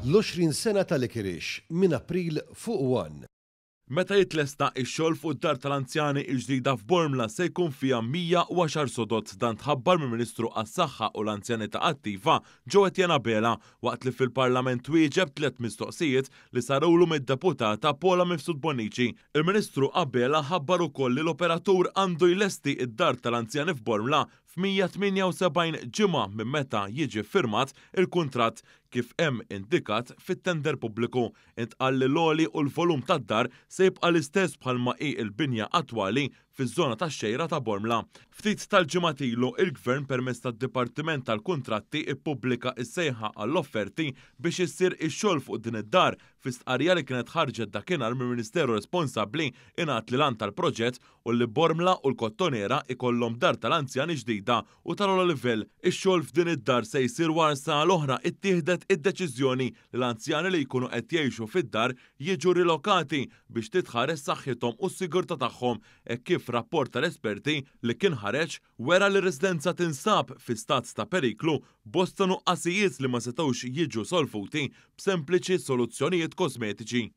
L-20 sena tal-Ikirix minn April fuq 1. Meta jitlesta ix-xogħol fuq dar tal-anzjani il-ġdida f'Bormla se jkun fiha 110 sodot dan tħabbar mill-Ministru għas-Saħħa u l-Anzjanità Attiva ġewwet Janabela waqt li fil-Parlament wieġeb tliet mistoqsijiet li sarulu mid-deputata Pola Mifsud Bonici. Il-Ministru qabela ħabbar ukoll li l-operatur għandu jlesti id-dar tal-anzjani f'Bormla f-178 ġimgħa minn meta jiġi firmat il-kuntratt kif hemm indikat fit-tender pubbliku intqalli l-oli u l-volum tad-dar se jibqa l-istess bħalma i il-binja attwali fiż-żona tax-xejra ta' Bormla. Ftit tal-ġimatilu il-Gvern permezz tad-Dipartiment tal-Kuntratti ippubblika s-sejħa għall-offerti biex issir ix-xogħol fuq din id-dar fi stqarrija li kienet ħarġet dakinhar mill-Ministeru responsabbli ingħat l-lan tal-proġett u li Bormla u l-Kottonera ikollhom dar tal-anzjani ġdid ġdida u tal-ola livell ix-xogħol f'din id-dar se jsir warsa l-oħra ittieħdet id-deċiżjoni li l-anzjani li jkunu qed jgħixu fid-dar jiġu rilokati biex titħares saħħithom u s-sigurta tagħhom E kif rapport tal-esperti li kien ħareġ wera li residenza tinsab fi stat ta' periklu bosta nuqqasijiet li ma setawx jiġu solfuti b'sempliċi soluzzjonijiet kosmetiċi.